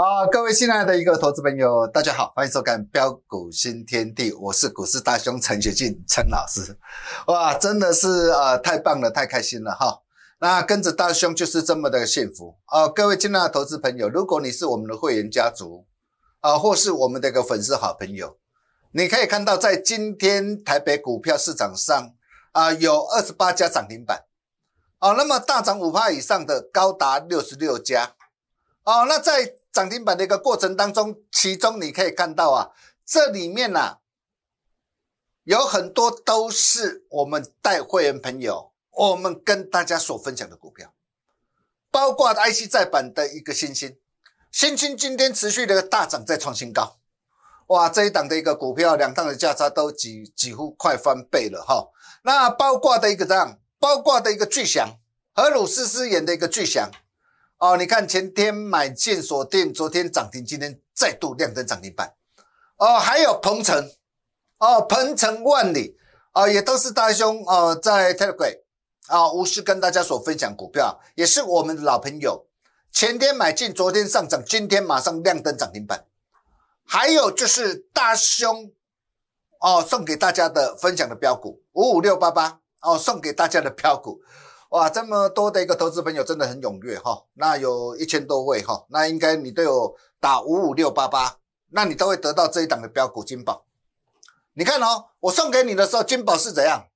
啊，各位新来的一个投资朋友，大家好，欢迎收看标股新天地，我是股市大兄陈学进陈老师。哇，真的是呃太棒了，太开心了哈。那跟着大兄就是这么的幸福哦。各位爱来投资朋友，如果你是我们的会员家族啊，或是我们的一个粉丝好朋友，你可以看到在今天台北股票市场上啊，有二十八家涨停板，哦，那么大涨五趴以上的高达六十六家，哦，那在。涨停板的一个过程当中，其中你可以看到啊，这里面呢有很多都是我们带会员朋友，我们跟大家所分享的股票，包括 I C 再板的一个新星，新星今天持续的大涨，在创新高，哇，这一档的一个股票，两档的价差都几几乎快翻倍了哈。那包括的一个样，包括的一个巨响，荷鲁斯斯演的一个巨响。哦，你看前天买进锁店，昨天涨停，今天再度亮灯涨停板。哦，还有鹏城，哦，鹏城万里，啊，也都是大兄，哦，在特股，啊，无私跟大家所分享股票，也是我们的老朋友。前天买进，昨天上涨，今天马上亮灯涨停板。还有就是大兄，哦，送给大家的分享的标股五五六八八，哦，送给大家的标股。哇，这么多的一个投资朋友真的很踊跃哈，那有一千多位哈，那应该你都有打五五六八八，那你都会得到这一档的标股金宝。你看哦，我送给你的时候，金宝是怎样？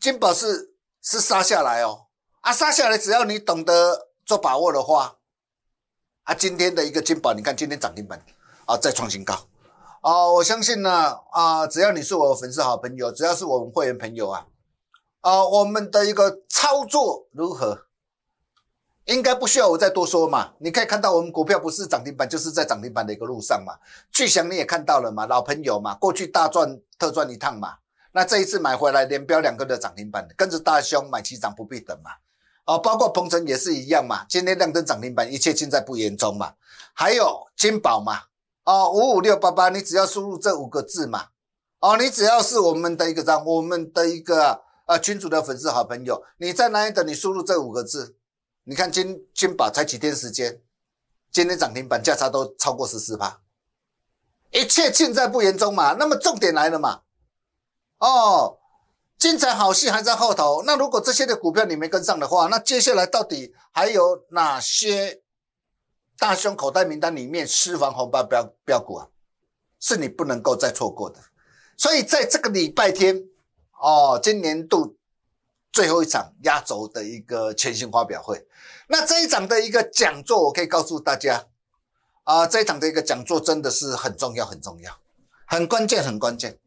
金宝是是杀下来哦，啊，杀下来，只要你懂得做把握的话，啊，今天的一个金宝，你看今天涨停板啊，再创新高啊，我相信呢，啊，只要你是我粉丝好朋友，只要是我们会员朋友啊。啊，我们的一个操作如何？应该不需要我再多说嘛？你可以看到我们股票不是涨停板，就是在涨停板的一个路上嘛。巨翔你也看到了嘛，老朋友嘛，过去大赚特赚一趟嘛。那这一次买回来连标两个的涨停板，跟着大熊买起涨不必等嘛。哦，包括鹏程也是一样嘛，今天亮灯涨停板，一切尽在不言中嘛。还有金宝嘛，哦，五五六八八，你只要输入这五个字嘛，哦，你只要是我们的一个，我们的一个。啊，君主的粉丝好朋友，你在哪里等？你输入这五个字，你看金金宝才几天时间，今天涨停板价差都超过十四趴，一切尽在不言中嘛。那么重点来了嘛，哦，精彩好戏还在后头。那如果这些的股票你没跟上的话，那接下来到底还有哪些大胸口袋名单里面私房红包表表股啊，是你不能够再错过的。所以在这个礼拜天。哦，今年度最后一场压轴的一个全新发表会，那这一场的一个讲座，我可以告诉大家，啊，这一场的一个讲座真的是很重要、很重要、很关键、很关键，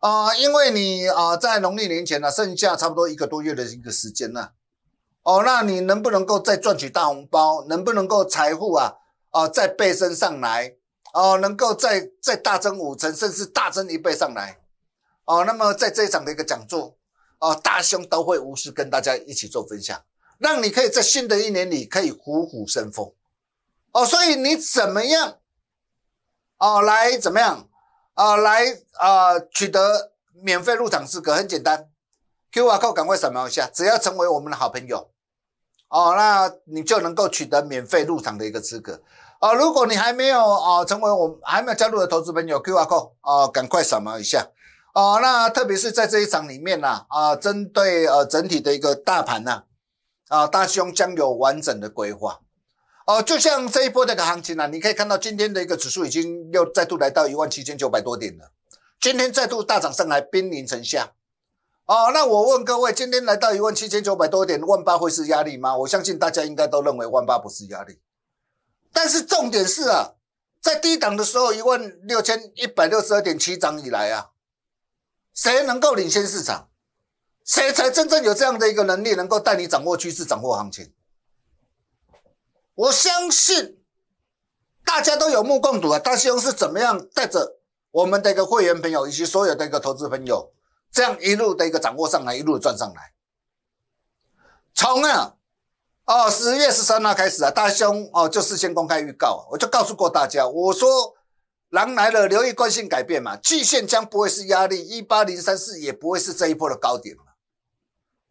啊，因为你啊，在农历年前呢，剩下差不多一个多月的一个时间呢，哦，那你能不能够再赚取大红包？能不能够财富啊，啊，再倍增上来？哦，能够再再大增五成，甚至大增一倍上来？哦，那么在这一场的一个讲座，哦，大兄都会无私跟大家一起做分享，让你可以在新的一年里可以虎虎生风。哦，所以你怎么样，哦，来怎么样，啊，来啊，取得免费入场资格很简单，Q R code 赶快扫描一下，只要成为我们的好朋友，哦，那你就能够取得免费入场的一个资格。哦，如果你还没有啊，成为我还没有加入的投资朋友，Q R code 啊，赶快扫描一下。哦，那特别是在这一场里面呢，啊，针对呃整体的一个大盘呢，啊，大兄将有完整的规划。哦，就像这一波的一个行情啊，你可以看到今天的一个指数已经又再度来到一万七千九百多点了，今天再度大涨上来，濒临沉下。哦，那我问各位，今天来到一万七千九百多点，万八会是压力吗？我相信大家应该都认为万八不是压力。但是重点是啊，在低档的时候，一万六千一百六十二点七涨以来啊。谁能够领先市场，谁才真正有这样的一个能力，能够带你掌握趋势、掌握行情。我相信大家都有目共睹啊！大雄是怎么样带着我们的一个会员朋友以及所有的一个投资朋友，这样一路的一个掌握上来，一路赚上来，从啊！哦，十月十三号开始啊，大兄哦就事先公开预告，我就告诉过大家，我说。狼来了，留意惯性改变嘛？季线将不会是压力，一八零三四也不会是这一波的高点嘛？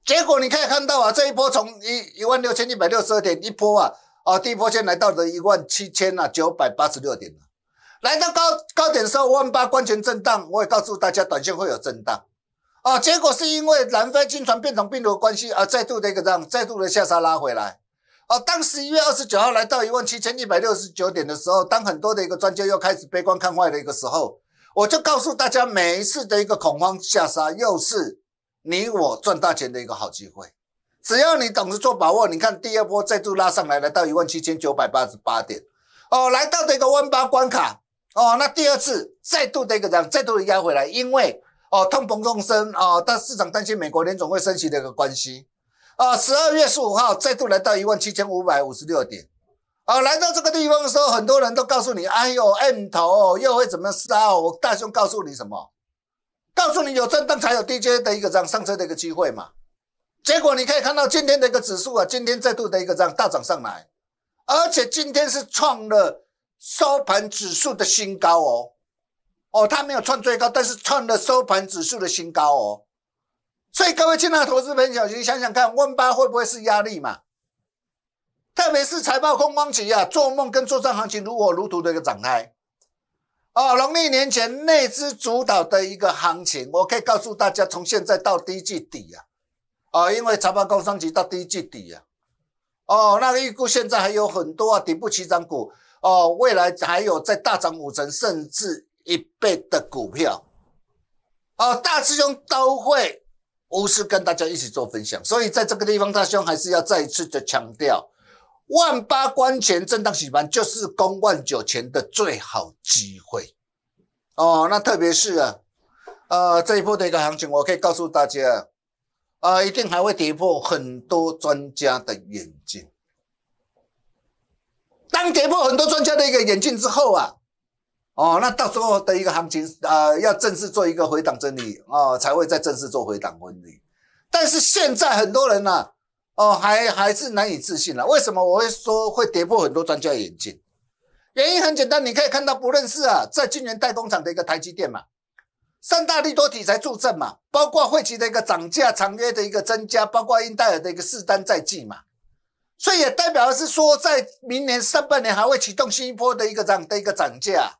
结果你可以看到啊，这一波从一一万六千一百六十二点一波啊，啊，第一波先来到了一万七千啊九百八十六点，来到高高点的时候，万八关前震荡，我也告诉大家，短线会有震荡啊。结果是因为南非军团变种病毒关系啊，再度的一个让再度的下杀拉回来。哦，当十一月二十九号来到一万七千一百六十九点的时候，当很多的一个专家又开始悲观看坏的一个时候，我就告诉大家，每一次的一个恐慌下杀，又是你我赚大钱的一个好机会。只要你懂得做把握，你看第二波再度拉上来，来到一万七千九百八十八点，哦，来到的一个万八关卡，哦，那第二次再度的一个涨，再度的压回来，因为哦，通膨上升啊，但市场担心美国联总会升息的一个关系。啊，十二月十五号再度来到一万七千五百五十六点，啊，来到这个地方的时候，很多人都告诉你，哎呦，M 头又会怎么杀哦？我大声告诉你什么？告诉你有震荡才有 DJ 的一个这样上车的一个机会嘛。结果你可以看到今天的一个指数啊，今天再度的一个这样大涨上来，而且今天是创了收盘指数的新高哦，哦，它没有创最高，但是创了收盘指数的新高哦。所以各位爱的投资朋友，你想想看，万八会不会是压力嘛？特别是财报空方期啊，做梦跟做账行情如火如荼的一个展开。哦，农历年前内资主导的一个行情，我可以告诉大家，从现在到第一季底啊，啊，因为财报空商期到第一季底呀，哦，那个预估现在还有很多啊，底部起涨股哦，未来还有在大涨五成甚至一倍的股票哦，大师兄都会。我是跟大家一起做分享，所以在这个地方，大兄还是要再一次的强调，万八关前震荡洗盘就是攻万九前的最好机会。哦，那特别是啊，呃，这一波的一个行情，我可以告诉大家，啊，一定还会跌破很多专家的眼睛。当跌破很多专家的一个眼镜之后啊。哦，那到时候的一个行情啊，要正式做一个回档整理啊，才会再正式做回档整理。但是现在很多人啊，哦，还还是难以置信了。为什么我会说会跌破很多专家眼镜？原因很简单，你可以看到不论是啊，在今年代工厂的一个台积电嘛，三大利多题材助阵嘛，包括惠奇的一个涨价长约的一个增加，包括英戴尔的一个试单在即嘛，所以也代表的是说，在明年上半年还会启动新一波的一个涨的一个涨价。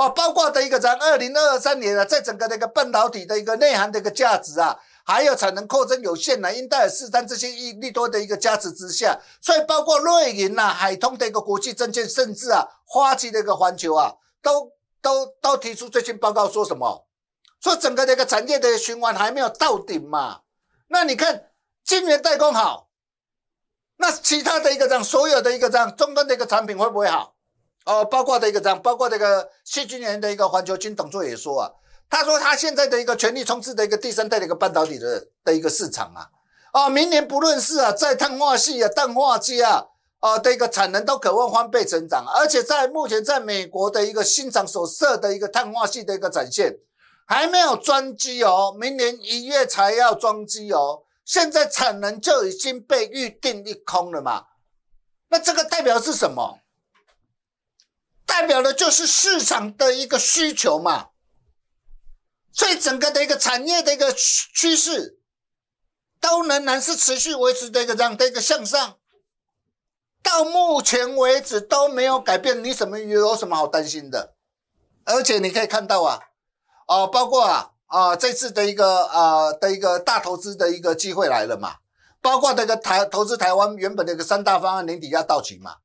哦，包括的一个咱二零二三年啊，在整个的一个半导体的一个内涵的一个价值啊，还有产能扩增有限呢，英特尔、四三这些一力多的一个加持之下，所以包括瑞银呐、海通的一个国际证券，甚至啊，花旗的一个环球啊，都都都提出最新报告说什么？说整个的一个产业的循环还没有到顶嘛？那你看晶圆代工好，那其他的一个这样所有的一个这样终端的一个产品会不会好？哦，包括的一个样，包括这个谢去年的一个环球军董座也说啊，他说他现在的一个全力冲刺的一个第三代的一个半导体的的一个市场啊，啊，明年不论是啊在碳化系啊、碳化基啊啊的一个产能都渴望翻倍增长，而且在目前在美国的一个新厂所设的一个碳化系的一个展现，还没有装机哦，明年一月才要装机哦，现在产能就已经被预定一空了嘛，那这个代表是什么？代表的就是市场的一个需求嘛，所以整个的一个产业的一个趋势，都仍然是持续维持这个这样的一个向上，到目前为止都没有改变，你什么有什么好担心的？而且你可以看到啊，哦，包括啊啊这次的一个啊的一个大投资的一个机会来了嘛，包括这个台投资台湾原本的一个三大方案年底要到期嘛。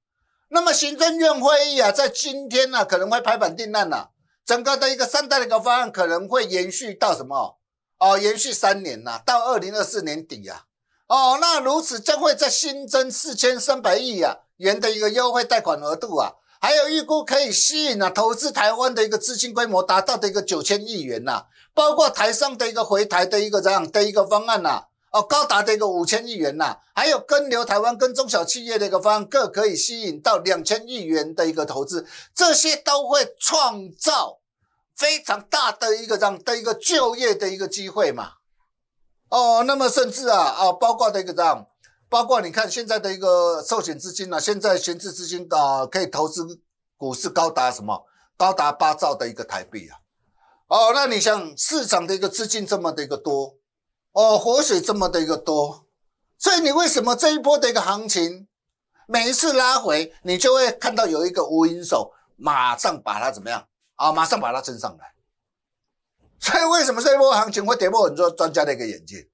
那么行政院会议啊，在今天呢，可能会拍板定案了。整个的一个三大的一个方案可能会延续到什么？哦，延续三年呐，到二零二四年底呀。哦，那如此将会在新增四千三百亿元的一个优惠贷款额度啊，还有预估可以吸引啊投资台湾的一个资金规模达到的一个九千亿元呐，包括台上的一个回台的一个这样的一个方案呐。哦，高达的一个五千亿元呐，还有跟留台湾跟中小企业的一个方案，各可以吸引到两千亿元的一个投资，这些都会创造非常大的一个这样的一个就业的一个机会嘛。哦，那么甚至啊啊，包括这个这样，包括你看现在的一个寿险资金啊，现在闲置资金啊可以投资股市，高达什么？高达八兆的一个台币啊。哦，那你像市场的一个资金这么的一个多。哦，活水这么的一个多，所以你为什么这一波的一个行情，每一次拉回，你就会看到有一个无影手，马上把它怎么样啊？马上把它挣上来。所以为什么这一波行情会跌破很多专家的一个眼镜？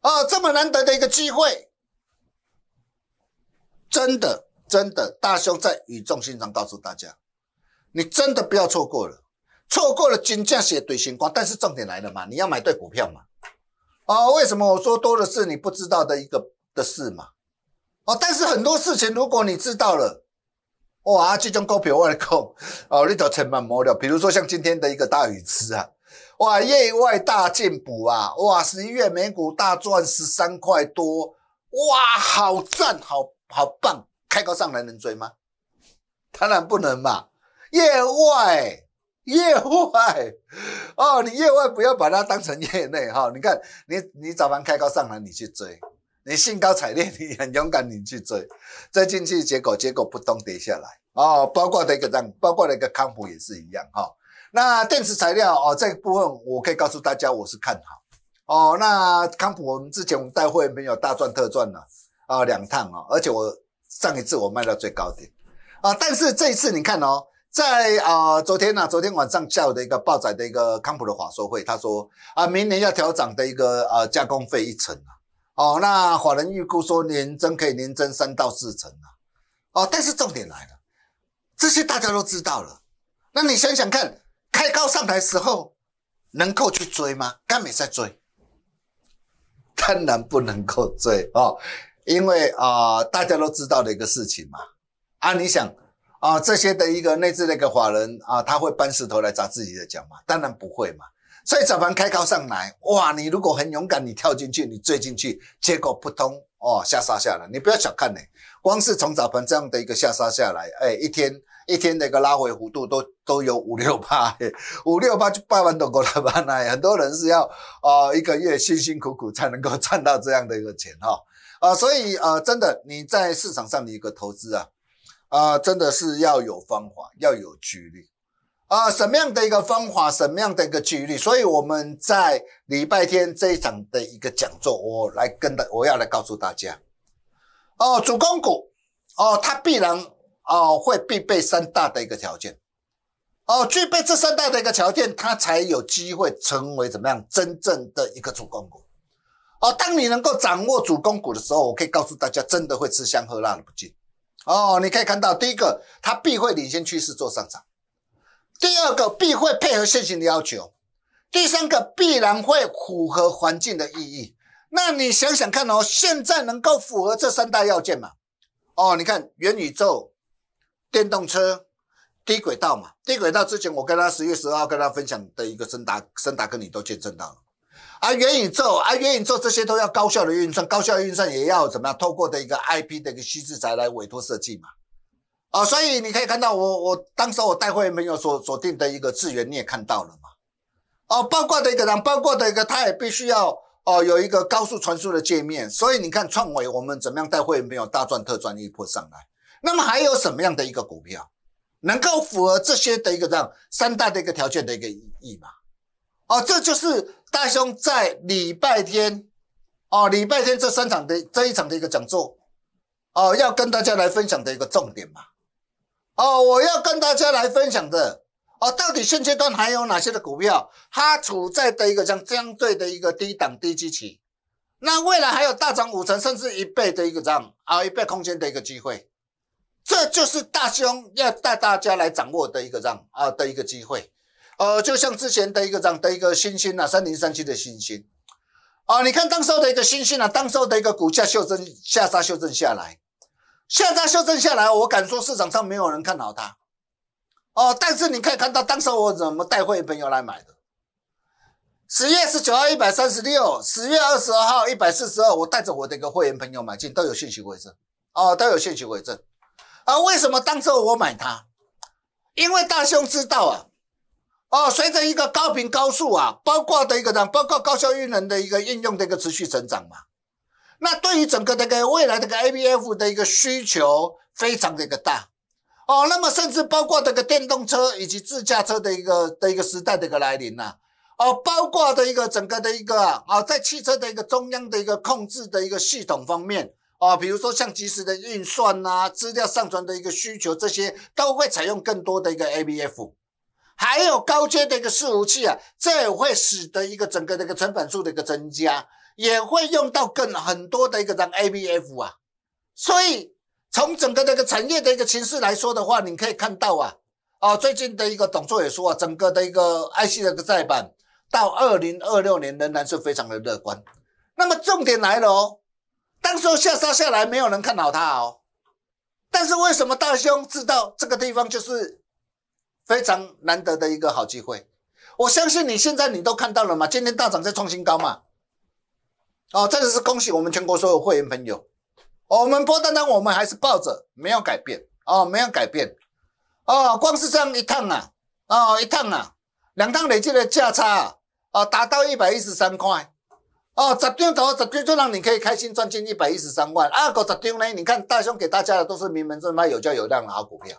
啊，这么难得的一个机会，真的真的，大兄在语重心长告诉大家，你真的不要错过了，错过了金价写对星光，但是重点来了嘛，你要买对股票嘛。啊，为什么我说多的是你不知道的一个的事嘛？哦，但是很多事情如果你知道了，哇，这种高票外控哦，你头成满摸掉。比如说像今天的一个大雨池啊，哇，业外大进补啊，哇，十一月美股大赚十三块多，哇，好赞，好好棒，开高上来能追吗？当然不能嘛，业外。业外哦，你业外不要把它当成业内哈。你看，你你早盘开高上来，你去追，你兴高采烈，你很勇敢，你去追，追进去，结果结果扑通跌下来哦。包括的一个涨，包括的一个康普也是一样哈。那电池材料哦，这一部分我可以告诉大家，我是看好哦。那康普，我们之前我们带货没有大赚特赚呢啊，两趟啊，而且我上一次我卖到最高点啊，但是这一次你看哦。在啊，昨天啊，昨天晚上下午的一个报载的一个康普的法说会，他说啊，明年要调涨的一个呃加工费一成啊，哦，那法人预估说年增可以年增三到四成啊，哦，但是重点来了，这些大家都知道了，那你想想看，开高上台时候能够去追吗？干美在追，当然不能够追哦，因为啊，大家都知道的一个事情嘛，啊，你想。啊，这些的一个内置的一个法人啊，他会搬石头来砸自己的脚嘛？当然不会嘛。所以早盘开高上来，哇，你如果很勇敢，你跳进去，你追进去，结果扑通哦，下杀下来，你不要小看嘞，光是从早盘这样的一个下杀下来，哎，一天一天那个拉回幅度都都有五六八，五六八就八万多股了吧？那很多人是要啊，一个月辛辛苦苦才能够赚到这样的一个钱哈。啊，所以呃，真的你在市场上的一个投资啊。啊，真的是要有方法，要有纪律。啊，什么样的一个方法，什么样的一个纪律？所以我们在礼拜天这一场的一个讲座，我来跟的，我要来告诉大家。哦，主攻股，哦，它必然哦会必备三大的一个条件。哦，具备这三大的一个条件，它才有机会成为怎么样真正的一个主攻股。哦，当你能够掌握主攻股的时候，我可以告诉大家，真的会吃香喝辣的不进。哦，你可以看到，第一个，它必会领先趋势做上涨；第二个，必会配合现行的要求；第三个，必然会符合环境的意义。那你想想看哦，现在能够符合这三大要件嘛？哦，你看元宇宙、电动车、低轨道嘛？低轨道之前我跟他十月十号跟他分享的一个深达，深达跟你都见证到了。啊，元宇宙啊，元宇宙这些都要高效的运算，高效运算也要怎么样？透过的一个 IP 的一个虚制裁来委托设计嘛。哦，所以你可以看到，我我当时我带会没有所锁定的一个资源，你也看到了嘛。哦，包括的一个呢，包括的一个，它也必须要哦有一个高速传输的界面。所以你看创维，我们怎么样带会没有大赚特赚一波上来？那么还有什么样的一个股票能够符合这些的一个这样三大的一个条件的一个意义嘛？哦，这就是大兄在礼拜天，哦，礼拜天这三场的这一场的一个讲座，哦，要跟大家来分享的一个重点嘛。哦，我要跟大家来分享的，哦，到底现阶段还有哪些的股票，它处在的一个像相对的一个低档低基期，那未来还有大涨五成甚至一倍的一个涨啊，一倍空间的一个机会，这就是大兄要带大家来掌握的一个让啊的一个机会。呃，就像之前的一个涨的一个星星啊，三零三七的星星啊，你看当时候的一个星星啊，当时候的一个股价修正下杀修正下来，下杀修正下来，我敢说市场上没有人看好它哦。但是你可以看到，当时我怎么带会员朋友来买的？十月十九号一百三十六，十月二十二号一百四十二，我带着我的一个会员朋友买进，都有信息回证哦，都有信息回证啊。为什么当时我买它？因为大兄知道啊。哦，随着一个高频高速啊，包括的一个，呢，包括高效运能的一个应用的一个持续成长嘛，那对于整个这个未来这个 A B F 的一个需求非常的一个大哦，那么甚至包括这个电动车以及自驾车的一个的一个时代的一个来临呐，哦，包括的一个整个的一个啊，在汽车的一个中央的一个控制的一个系统方面啊，比如说像即时的运算呐、资料上传的一个需求，这些都会采用更多的一个 A B F。还有高阶的一个伺服器啊，这也会使得一个整个的一个成本数的一个增加，也会用到更很多的一个像 A B F 啊，所以从整个的一个产业的一个形势来说的话，你可以看到啊，哦，最近的一个董座也说啊，整个的一个 I C 的一个再版到二零二六年仍然是非常的乐观。那么重点来了哦，当候下杀下来没有人看好它哦，但是为什么大兄知道这个地方就是？非常难得的一个好机会，我相信你现在你都看到了嘛？今天大涨在创新高嘛？哦，真的是恭喜我们全国所有会员朋友，我们不单单我们还是抱着没有改变哦，没有改变哦，光是这样一趟啊，哦一趟啊，两趟累计的价差啊，哦达到一百一十三块，哦，十张股，十张就让你可以开心赚进一百一十三万啊，搞十张呢？你看大兄给大家的都是名门正派、有价有量的好股票。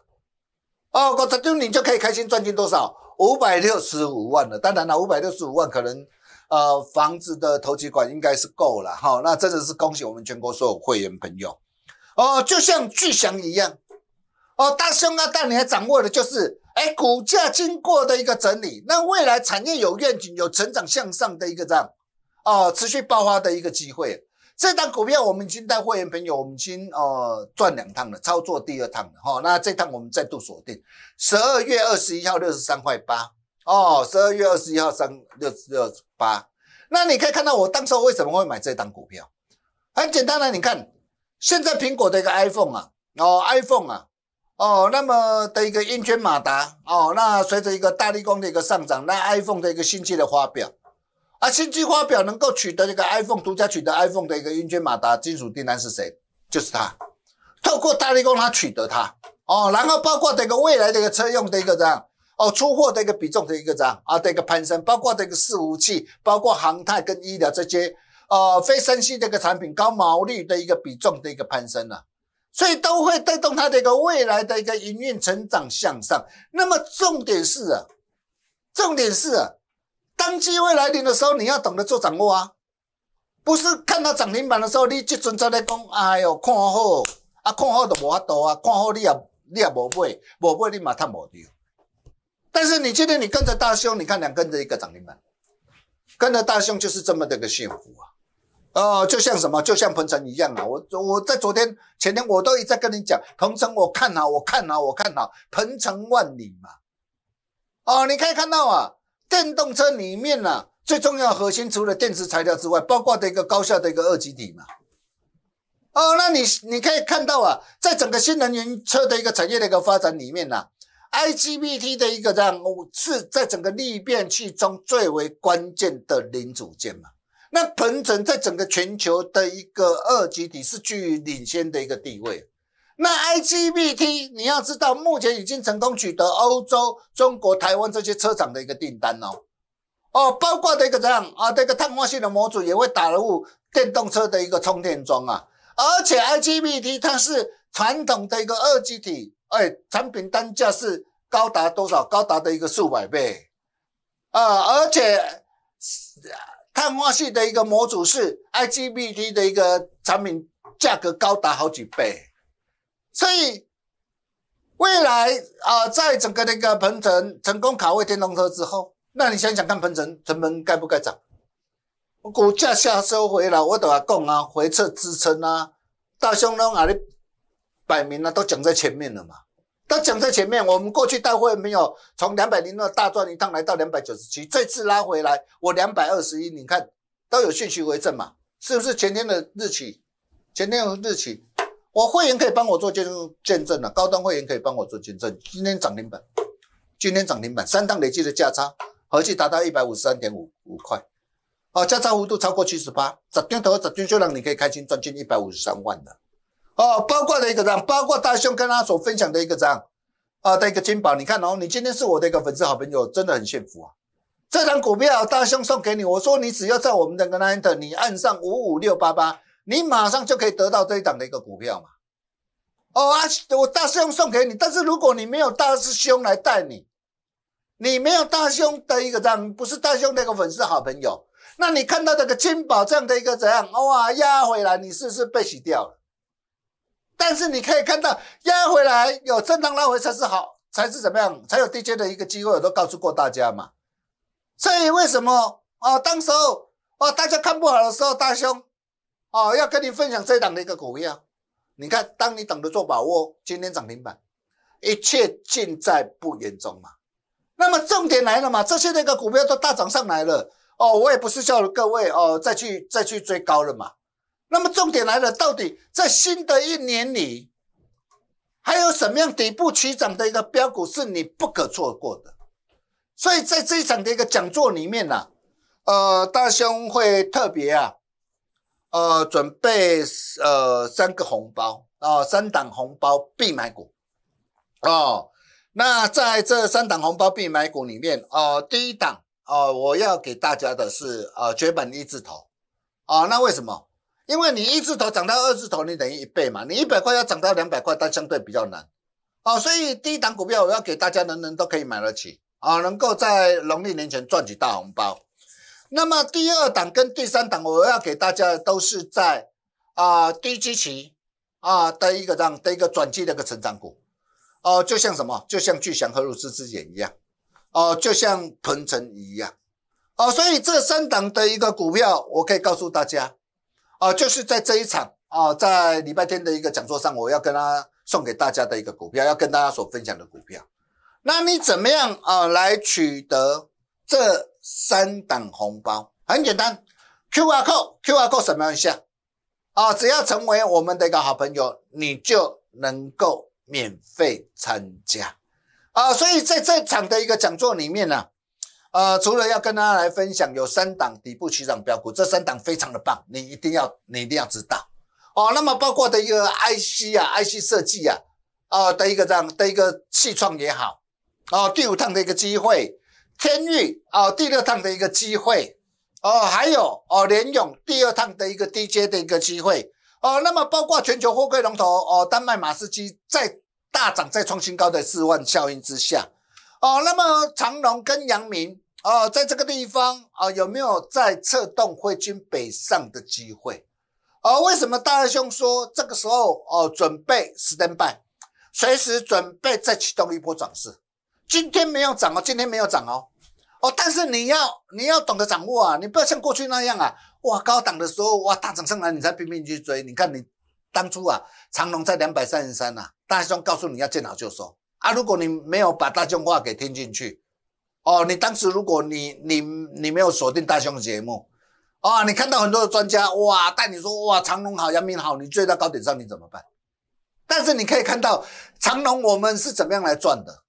哦，这就你就可以开心赚进多少五百六十五万了。当然了，五百六十五万可能，呃，房子的投机款应该是够了。哦。那真的是恭喜我们全国所有会员朋友。哦，就像巨祥一样，哦，大兄啊，大你还掌握的就是，哎，股价经过的一个整理，那未来产业有愿景、有成长向上的一个这样，哦，持续爆发的一个机会。这档股票我们已经带会员朋友，我们已经呃赚两趟了，操作第二趟了哈。那这趟我们再度锁定，十二月二十一号六十三块八哦，十二月二十一号三六六八。那你可以看到我当时为什么会买这档股票，很简单的，你看现在苹果的一个 iPhone 啊，哦 iPhone 啊，哦那么的一个英圈马达哦，那随着一个大力光的一个上涨，那 iPhone 的一个新机的发表。啊，新计划表能够取得这个 iPhone 独家取得 iPhone 的一个英军马达金属订单是谁？就是他，透过大力工他取得它哦。然后包括这个未来的一个车用的一个这样哦，出货的一个比重的一个这样啊的一个攀升，包括这个伺服器，包括航太跟医疗这些呃非生息的一个产品高毛利的一个比重的一个攀升啊。所以都会带动它的一个未来的一个营运成长向上。那么重点是啊，重点是啊。当机会来临的时候，你要懂得做掌握啊！不是看到涨停板的时候，你即阵在来讲。哎呦，看好啊！看好都无阿多啊！看好你也你也无买，无买你马探无掉。但是你今天你跟着大兄，你看两跟着一个涨停板，跟着大兄就是这么的个幸福啊！哦，就像什么？就像彭城一样啊！我我在昨天、前天我都一再跟你讲，彭城我看好，我看好，我看好，鹏城万里嘛！哦，你可以看到啊！电动车里面呢，最重要核心除了电池材料之外，包括的一个高效的一个二极体嘛。哦，那你你可以看到啊，在整个新能源车的一个产业的一个发展里面呢，IGBT 的一个这样是在整个逆变器中最为关键的零组件嘛。那鹏城在整个全球的一个二极体是居于领先的一个地位。那 IGBT 你要知道，目前已经成功取得欧洲、中国、台湾这些车厂的一个订单哦，哦，包括这个这样啊，这个碳化系的模组也会打入电动车的一个充电桩啊，而且 IGBT 它是传统的一个二极体，哎，产品单价是高达多少？高达的一个数百倍啊，而且碳化系的一个模组是 IGBT 的一个产品价格高达好几倍。所以未来啊，在整个那个鹏程成功卡位电动车之后，那你想想看，鹏程成本该不该涨？股价下收回来，我都要供啊，回撤支撑啊，大熊龙哪里摆明了都讲在前面了嘛？都讲在前面。我们过去大会没有从两百零六大赚一趟来到两百九十七，这次拉回来我两百二十一，你看都有讯息为证嘛？是不是前天的日期？前天的日期？我会员可以帮我做见证，见证了。高端会员可以帮我做见证。今天涨停板，今天涨停板，三档累计的价差合计达到一百五十三点五五块，哦，价差幅度超过七十八。十天投了十天，就让你可以开心赚进一百五十三万了。哦，包括的一个张，包括大兄跟他所分享的一个张啊的一个金宝，你看哦，你今天是我的一个粉丝好朋友，真的很幸福啊。这张股票大兄送给你，我说你只要在我们的个 o r d e 你按上五五六八八。你马上就可以得到这一档的一个股票嘛？哦啊，我大师兄送给你。但是如果你没有大师兄来带你，你没有大兄的一个这样，不是大兄的一个粉丝好朋友，那你看到这个金宝这样的一个怎样？哇，压回来你是不是被洗掉了？但是你可以看到压回来有震荡拉回才是好，才是怎么样才有对接的一个机会？我都告诉过大家嘛。所以为什么？哦，当时候哦，大家看不好的时候，大兄。哦，要跟你分享这一档的一个股票，你看，当你懂得做把握，今天涨停板，一切尽在不言中嘛。那么重点来了嘛，这些那个股票都大涨上来了哦。我也不是叫各位哦，再去再去追高了嘛。那么重点来了，到底在新的一年里，还有什么样底部起涨的一个标股是你不可错过的？所以在这一场的一个讲座里面呢，呃，大兄会特别啊。呃，准备呃三个红包哦，三档红包必买股哦。那在这三档红包必买股里面，呃，第一档呃，我要给大家的是呃绝版一字头啊。那为什么？因为你一字头涨到二字头，你等于一倍嘛。你一百块要涨到两百块，但相对比较难哦。所以第一档股票我要给大家人人都可以买得起啊，能够在农历年前赚几大红包。那么第二档跟第三档，我要给大家都是在啊低基期啊的一个这样的一个转机的一个成长股，哦，就像什么，就像巨祥和鲁斯之眼一样，哦，就像鹏程一样，哦，所以这三档的一个股票，我可以告诉大家，哦，就是在这一场啊，在礼拜天的一个讲座上，我要跟他送给大家的一个股票，要跟大家所分享的股票，那你怎么样啊来取得这？三档红包很简单，Q R code，Q R code 什么东西啊？啊，只要成为我们的一个好朋友，你就能够免费参加啊！所以在这场的一个讲座里面呢，呃，除了要跟大家来分享有三档底部起涨标股，这三档非常的棒，你一定要，你一定要知道哦。那么包括的一个 IC 啊 i c 设计啊，啊的一个这样的一个气创也好，啊第五趟的一个机会。天域哦，第六趟的一个机会哦，还有哦，联勇第二趟的一个 DJ 的一个机会哦，那么包括全球货柜龙头哦，丹麦马士基在大涨再创新高的四万效应之下哦，那么长隆跟阳明哦，在这个地方啊有没有在策动汇军北上的机会？哦，为什么大阿兄说这个时候哦，准备十灯半，随时准备再启动一波涨势？今天没有涨哦，今天没有涨哦，哦，但是你要你要懂得掌握啊，你不要像过去那样啊，哇，高档的时候哇大涨上来你才拼命去追。你看你当初啊，长隆在两百三十三呐，大兄告诉你要见好就收啊，如果你没有把大兄话给听进去，哦，你当时如果你你你没有锁定大的节目，啊，你看到很多的专家哇带你说哇长隆好，杨明好，你追到高点上你怎么办？但是你可以看到长隆我们是怎么样来赚的。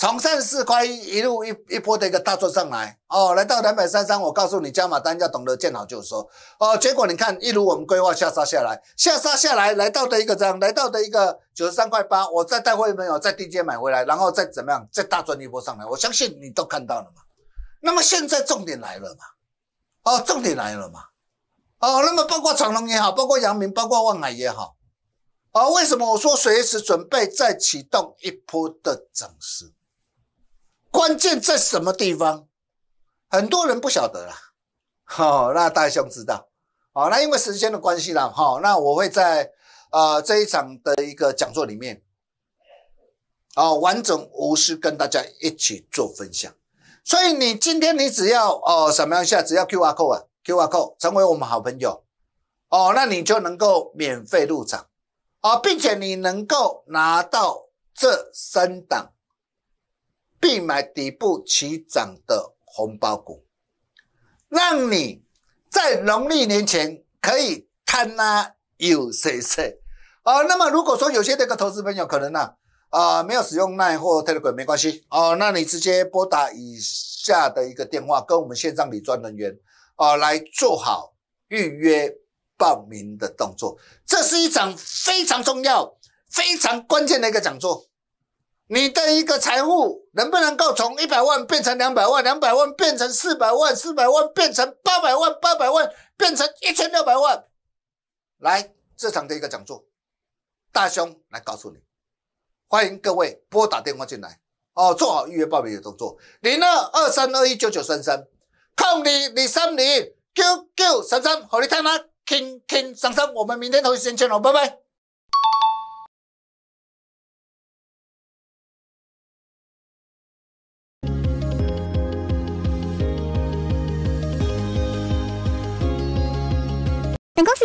从三四块一路一一波的一个大赚上来哦，来到两百三三，我告诉你，加码单要懂得见好就收哦。结果你看，一路我们规划下杀下来，下杀下来，来到的一个样，来到的一个九十三块八，我再带货的朋友在低阶买回来，然后再怎么样，再大赚一波上来，我相信你都看到了嘛。那么现在重点来了嘛，哦，重点来了嘛，哦，那么包括长隆也好，包括阳明，包括万海也好，啊，为什么我说随时准备再启动一波的涨势？关键在什么地方？很多人不晓得了，哦，那大兄知道，好，那因为时间的关系啦，哈，那我会在，呃，这一场的一个讲座里面，啊，完整无私跟大家一起做分享。所以你今天你只要，哦，扫描一下，只要 Q R code，Q R code，成为我们好朋友，哦，那你就能够免费入场，啊，并且你能够拿到这三档。必买底部起涨的红包股，让你在农历年前可以看那有谁谁啊，那么如果说有些这个投资朋友可能呢，啊，没有使用奈或 Telegram 没关系哦，那你直接拨打以下的一个电话，跟我们线上理专人员啊来做好预约报名的动作。这是一场非常重要、非常关键的一个讲座。你的一个财富能不能够从一百万变成两百万，两百万变成四百万，四百万变成八百万，八百万变成一千六百万？来，这场的一个讲座，大兄来告诉你。欢迎各位拨打电话进来哦，做好预约报名的动作，零二二三二一九九三三空零零三零九九三三好，你他妈轻轻松松，我们明天同一时间见哦，拜拜。